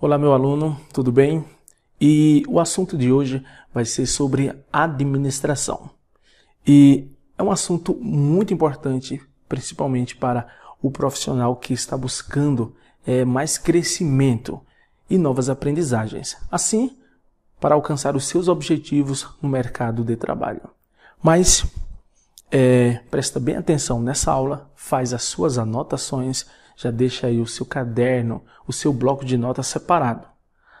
Olá, meu aluno, tudo bem? E o assunto de hoje vai ser sobre administração. E é um assunto muito importante, principalmente para o profissional que está buscando é, mais crescimento e novas aprendizagens, assim, para alcançar os seus objetivos no mercado de trabalho. Mas é, presta bem atenção nessa aula, faz as suas anotações já deixa aí o seu caderno, o seu bloco de notas separado.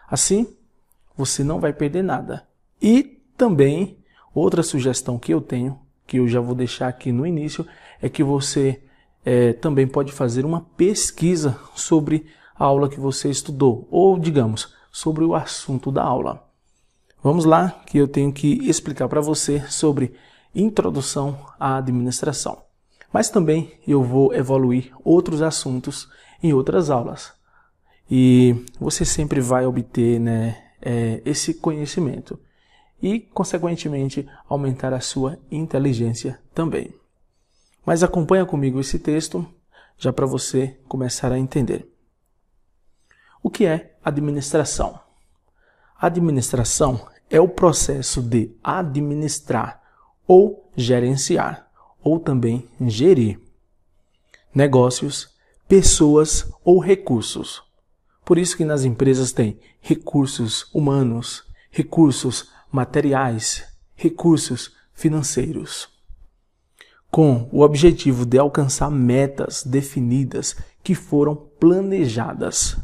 Assim, você não vai perder nada. E também, outra sugestão que eu tenho, que eu já vou deixar aqui no início, é que você é, também pode fazer uma pesquisa sobre a aula que você estudou, ou digamos, sobre o assunto da aula. Vamos lá, que eu tenho que explicar para você sobre introdução à administração mas também eu vou evoluir outros assuntos em outras aulas. E você sempre vai obter né, é, esse conhecimento e, consequentemente, aumentar a sua inteligência também. Mas acompanha comigo esse texto, já para você começar a entender. O que é administração? Administração é o processo de administrar ou gerenciar ou também gerir. Negócios, pessoas ou recursos. Por isso que nas empresas tem recursos humanos, recursos materiais, recursos financeiros. Com o objetivo de alcançar metas definidas que foram planejadas.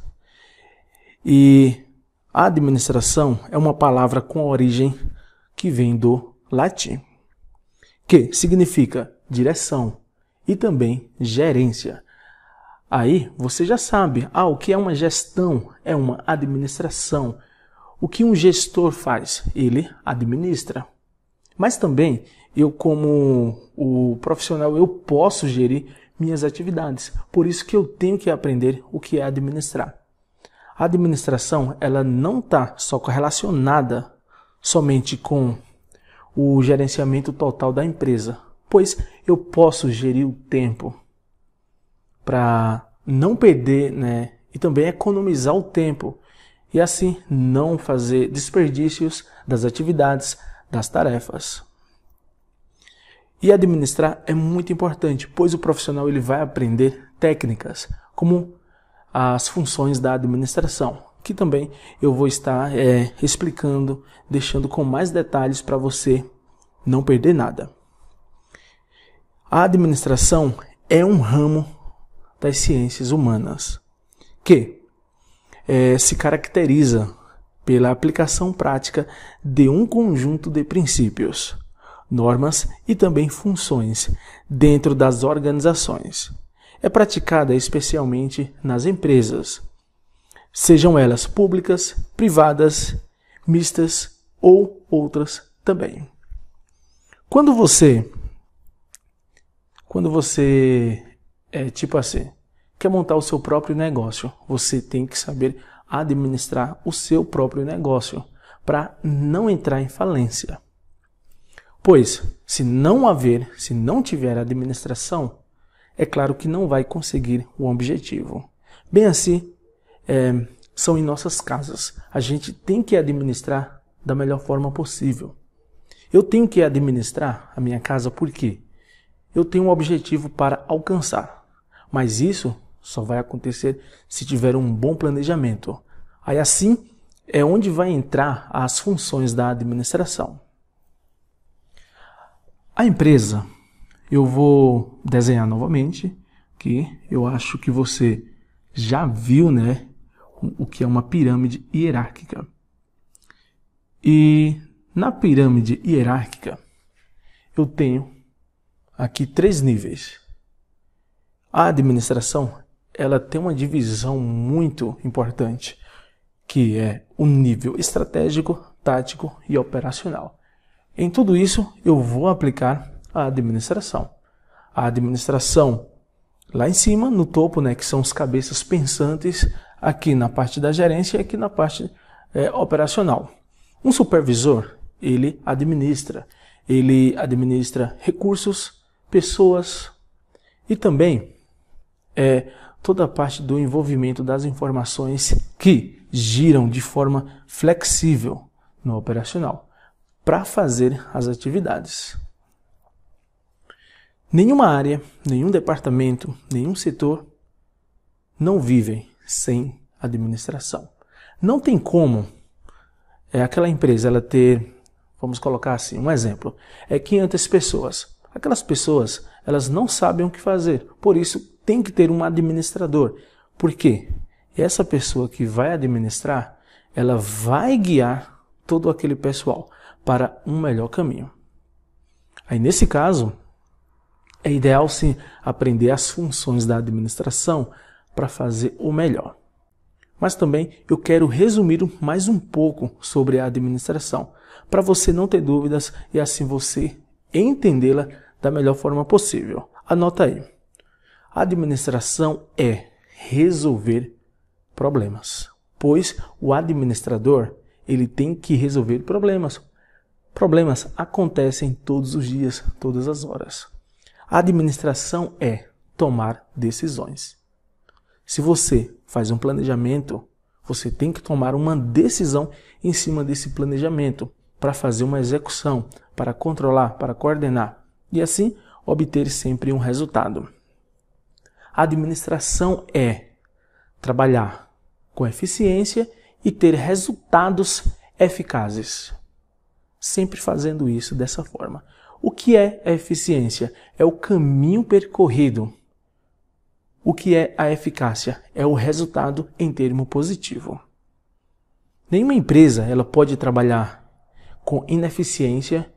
E administração é uma palavra com origem que vem do latim que significa direção e também gerência. Aí você já sabe ah, o que é uma gestão, é uma administração. O que um gestor faz? Ele administra. Mas também eu, como o profissional, eu posso gerir minhas atividades. Por isso que eu tenho que aprender o que é administrar. A administração ela não está só correlacionada somente com o gerenciamento total da empresa, pois eu posso gerir o tempo para não perder, né, e também economizar o tempo e assim não fazer desperdícios das atividades, das tarefas. E administrar é muito importante, pois o profissional ele vai aprender técnicas como as funções da administração, que também eu vou estar é, explicando, deixando com mais detalhes para você não perder nada. A administração é um ramo das ciências humanas que é, se caracteriza pela aplicação prática de um conjunto de princípios, normas e também funções dentro das organizações. É praticada especialmente nas empresas sejam elas públicas, privadas, mistas ou outras também. Quando você, quando você é tipo assim, quer montar o seu próprio negócio, você tem que saber administrar o seu próprio negócio para não entrar em falência. Pois, se não haver, se não tiver administração, é claro que não vai conseguir o objetivo. Bem assim é, são em nossas casas. A gente tem que administrar da melhor forma possível. Eu tenho que administrar a minha casa porque eu tenho um objetivo para alcançar, mas isso só vai acontecer se tiver um bom planejamento. Aí assim é onde vai entrar as funções da administração. A empresa, eu vou desenhar novamente, que eu acho que você já viu, né, o que é uma pirâmide hierárquica. E na pirâmide hierárquica, eu tenho aqui três níveis. A administração, ela tem uma divisão muito importante, que é o nível estratégico, tático e operacional. Em tudo isso, eu vou aplicar a administração. A administração lá em cima, no topo, né, que são os cabeças pensantes, aqui na parte da gerência e aqui na parte é, operacional. Um supervisor, ele administra. Ele administra recursos, pessoas e também é, toda a parte do envolvimento das informações que giram de forma flexível no operacional para fazer as atividades. Nenhuma área, nenhum departamento, nenhum setor não vivem sem administração. Não tem como é, aquela empresa ela ter, vamos colocar assim, um exemplo, é 500 pessoas. Aquelas pessoas, elas não sabem o que fazer. Por isso, tem que ter um administrador. Por quê? Essa pessoa que vai administrar, ela vai guiar todo aquele pessoal para um melhor caminho. Aí, nesse caso, é ideal sim aprender as funções da administração, para fazer o melhor. Mas também eu quero resumir mais um pouco sobre a administração, para você não ter dúvidas e assim você entendê-la da melhor forma possível. Anota aí. A administração é resolver problemas, pois o administrador, ele tem que resolver problemas. Problemas acontecem todos os dias, todas as horas. A administração é tomar decisões. Se você faz um planejamento, você tem que tomar uma decisão em cima desse planejamento para fazer uma execução, para controlar, para coordenar e assim obter sempre um resultado. A administração é trabalhar com eficiência e ter resultados eficazes. Sempre fazendo isso dessa forma. O que é eficiência? É o caminho percorrido o que é a eficácia? É o resultado em termo positivo. Nenhuma empresa ela pode trabalhar com ineficiência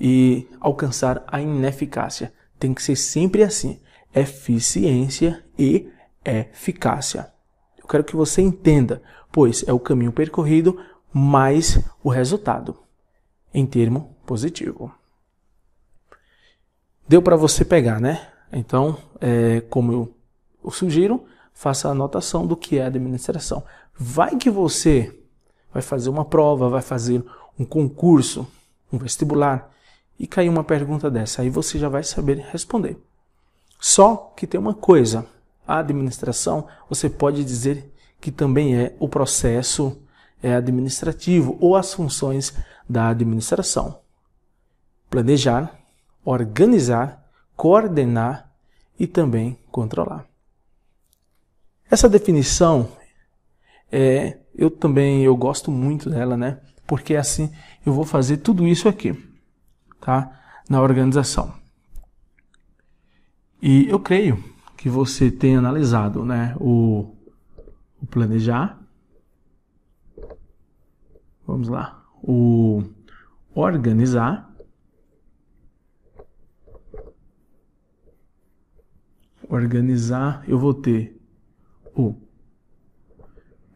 e alcançar a ineficácia. Tem que ser sempre assim: eficiência e eficácia. Eu quero que você entenda, pois é o caminho percorrido mais o resultado em termo positivo. Deu para você pegar, né? Então, é, como eu eu sugiro, faça a anotação do que é administração. Vai que você vai fazer uma prova, vai fazer um concurso, um vestibular, e cair uma pergunta dessa. Aí você já vai saber responder. Só que tem uma coisa: a administração você pode dizer que também é o processo é administrativo ou as funções da administração. Planejar, organizar, coordenar e também controlar. Essa definição, é, eu também eu gosto muito dela, né? Porque é assim eu vou fazer tudo isso aqui, tá? Na organização. E eu creio que você tenha analisado, né? O, o planejar. Vamos lá. O organizar. Organizar, eu vou ter o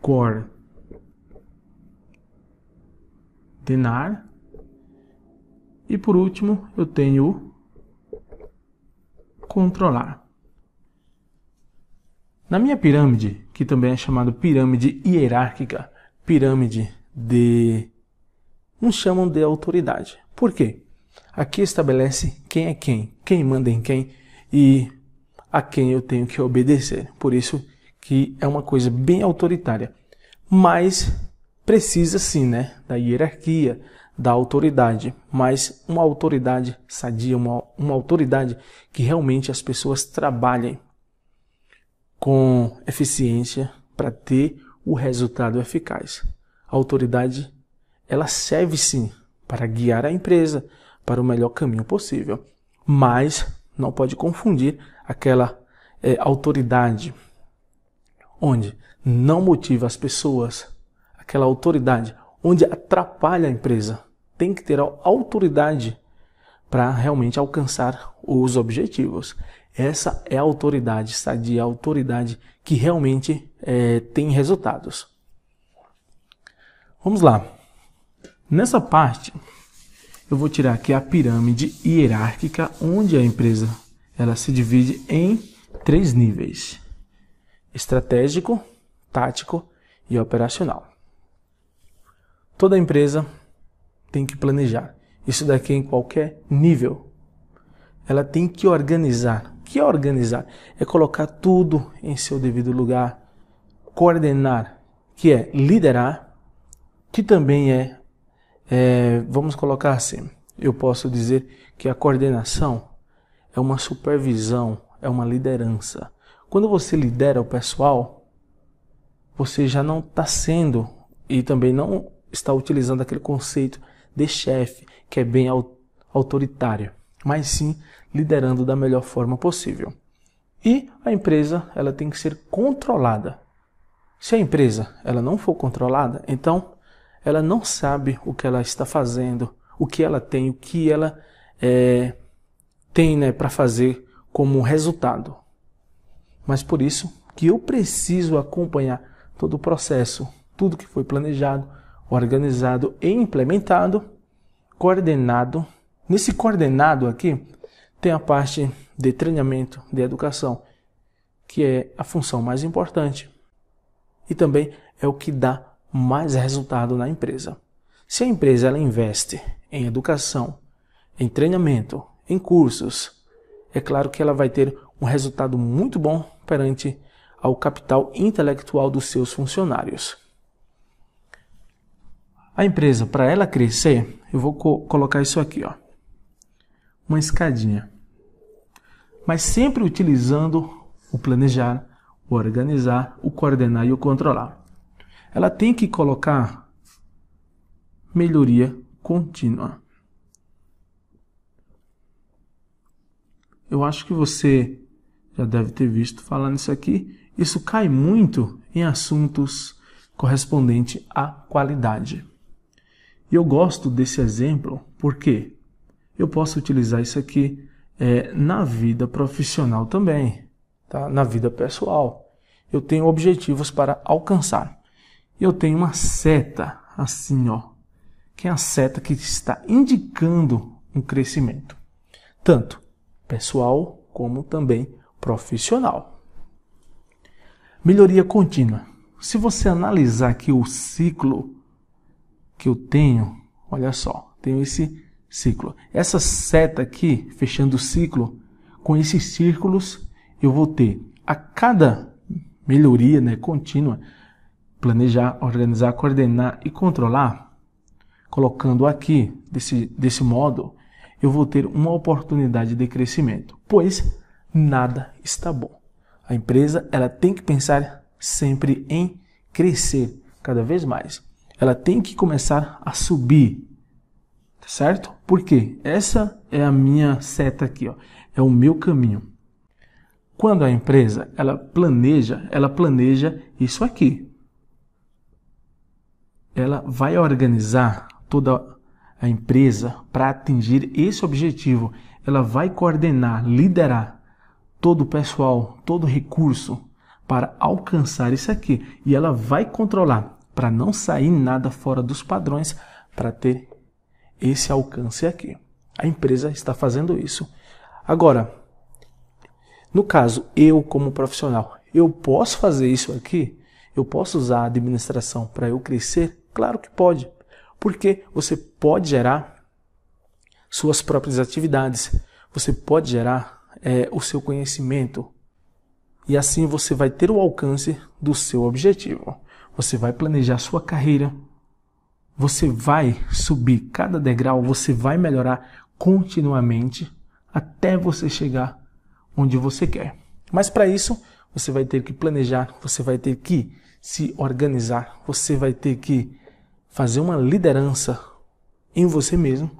coordenar. E por último, eu tenho o controlar. Na minha pirâmide, que também é chamada pirâmide hierárquica, pirâmide de. uns chamam de autoridade. Por quê? Aqui estabelece quem é quem, quem manda em quem e a quem eu tenho que obedecer. Por isso, que é uma coisa bem autoritária, mas precisa sim, né, da hierarquia, da autoridade, mas uma autoridade sadia, uma, uma autoridade que realmente as pessoas trabalhem com eficiência para ter o resultado eficaz. A autoridade, ela serve sim para guiar a empresa para o melhor caminho possível, mas não pode confundir aquela é, autoridade onde não motiva as pessoas, aquela autoridade, onde atrapalha a empresa. Tem que ter autoridade para realmente alcançar os objetivos. Essa é a autoridade sadia, a autoridade que realmente é, tem resultados. Vamos lá. Nessa parte, eu vou tirar aqui a pirâmide hierárquica, onde a empresa ela se divide em três níveis estratégico, tático e operacional. Toda empresa tem que planejar. Isso daqui é em qualquer nível. Ela tem que organizar. O que é organizar? É colocar tudo em seu devido lugar, coordenar, que é liderar, que também é, é vamos colocar assim, eu posso dizer que a coordenação é uma supervisão, é uma liderança. Quando você lidera o pessoal, você já não está sendo e também não está utilizando aquele conceito de chefe que é bem autoritário, mas sim liderando da melhor forma possível. E a empresa ela tem que ser controlada. Se a empresa ela não for controlada, então ela não sabe o que ela está fazendo, o que ela tem, o que ela é, tem né, para fazer como resultado. Mas por isso que eu preciso acompanhar todo o processo, tudo que foi planejado, organizado e implementado, coordenado. Nesse coordenado aqui tem a parte de treinamento, de educação, que é a função mais importante. E também é o que dá mais resultado na empresa. Se a empresa ela investe em educação, em treinamento, em cursos, é claro que ela vai ter um resultado muito bom perante ao capital intelectual dos seus funcionários. A empresa, para ela crescer, eu vou co colocar isso aqui, ó, uma escadinha. Mas sempre utilizando o planejar, o organizar, o coordenar e o controlar. Ela tem que colocar melhoria contínua. Eu acho que você já deve ter visto falando isso aqui. Isso cai muito em assuntos correspondente à qualidade. E eu gosto desse exemplo porque eu posso utilizar isso aqui é, na vida profissional também, tá? na vida pessoal. Eu tenho objetivos para alcançar. Eu tenho uma seta assim, ó, que é a seta que está indicando um crescimento, tanto pessoal como também profissional. Melhoria contínua. Se você analisar aqui o ciclo que eu tenho, olha só, tenho esse ciclo. Essa seta aqui, fechando o ciclo, com esses círculos, eu vou ter a cada melhoria né, contínua, planejar, organizar, coordenar e controlar, colocando aqui, desse, desse modo, eu vou ter uma oportunidade de crescimento, pois nada está bom. A empresa ela tem que pensar sempre em crescer cada vez mais. Ela tem que começar a subir, tá certo? Porque essa é a minha seta aqui, ó. é o meu caminho. Quando a empresa ela planeja, ela planeja isso aqui. Ela vai organizar toda a empresa para atingir esse objetivo. Ela vai coordenar, liderar todo o pessoal, todo o recurso para alcançar isso aqui. E ela vai controlar para não sair nada fora dos padrões para ter esse alcance aqui. A empresa está fazendo isso. Agora, no caso, eu como profissional, eu posso fazer isso aqui? Eu posso usar a administração para eu crescer? Claro que pode, porque você pode gerar suas próprias atividades, você pode gerar é, o seu conhecimento. E assim você vai ter o alcance do seu objetivo. Você vai planejar sua carreira. Você vai subir cada degrau, você vai melhorar continuamente até você chegar onde você quer. Mas para isso, você vai ter que planejar, você vai ter que se organizar, você vai ter que fazer uma liderança em você mesmo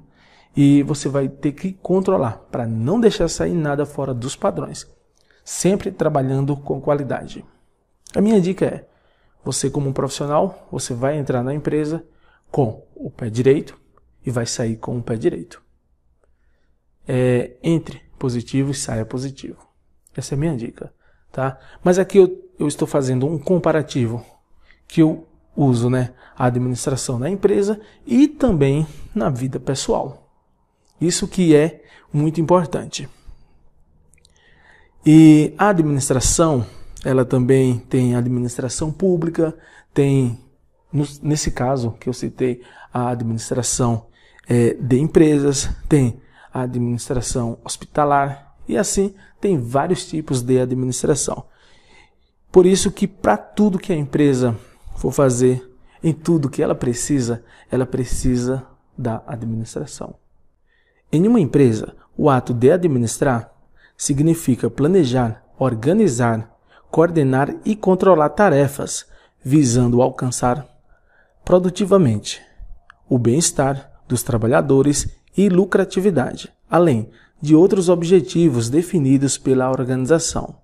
e você vai ter que controlar para não deixar sair nada fora dos padrões, sempre trabalhando com qualidade. A minha dica é: você como um profissional, você vai entrar na empresa com o pé direito e vai sair com o pé direito. É, entre positivo e saia positivo. Essa é a minha dica, tá? Mas aqui eu, eu estou fazendo um comparativo que eu uso, né, a administração na empresa e também na vida pessoal. Isso que é muito importante. E a administração, ela também tem administração pública, tem, nesse caso que eu citei, a administração é, de empresas, tem a administração hospitalar e assim tem vários tipos de administração. Por isso que para tudo que a empresa for fazer, em tudo que ela precisa, ela precisa da administração. Em uma empresa, o ato de administrar significa planejar, organizar, coordenar e controlar tarefas visando alcançar produtivamente o bem-estar dos trabalhadores e lucratividade, além de outros objetivos definidos pela organização.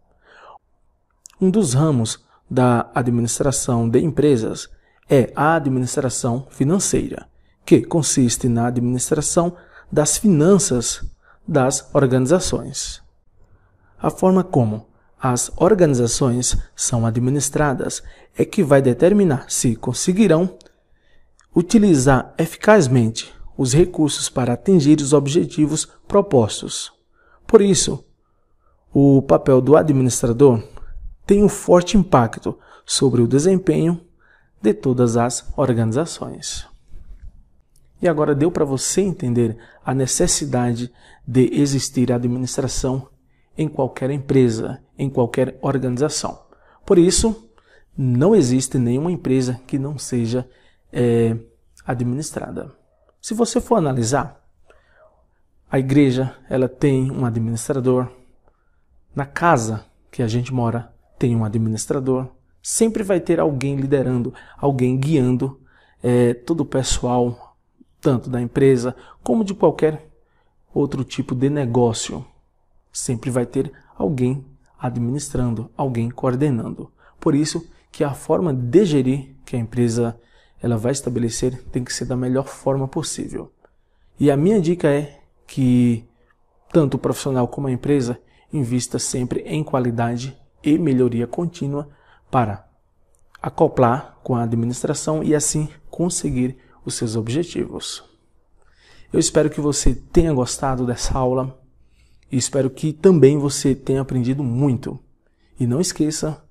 Um dos ramos da administração de empresas é a administração financeira, que consiste na administração das finanças das organizações. A forma como as organizações são administradas é que vai determinar se conseguirão utilizar eficazmente os recursos para atingir os objetivos propostos. Por isso, o papel do administrador tem um forte impacto sobre o desempenho de todas as organizações. E agora deu para você entender a necessidade de existir administração em qualquer empresa, em qualquer organização. Por isso, não existe nenhuma empresa que não seja é, administrada. Se você for analisar, a igreja ela tem um administrador, na casa que a gente mora tem um administrador, sempre vai ter alguém liderando, alguém guiando é, todo o pessoal, tanto da empresa como de qualquer outro tipo de negócio. Sempre vai ter alguém administrando, alguém coordenando. Por isso que a forma de gerir que a empresa ela vai estabelecer tem que ser da melhor forma possível. E a minha dica é que tanto o profissional como a empresa invista sempre em qualidade e melhoria contínua para acoplar com a administração e assim conseguir os seus objetivos. Eu espero que você tenha gostado dessa aula e espero que também você tenha aprendido muito. E não esqueça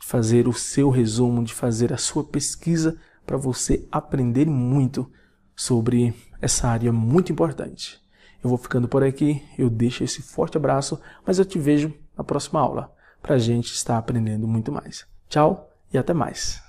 de fazer o seu resumo, de fazer a sua pesquisa para você aprender muito sobre essa área muito importante. Eu vou ficando por aqui, eu deixo esse forte abraço, mas eu te vejo na próxima aula para a gente estar aprendendo muito mais. Tchau e até mais!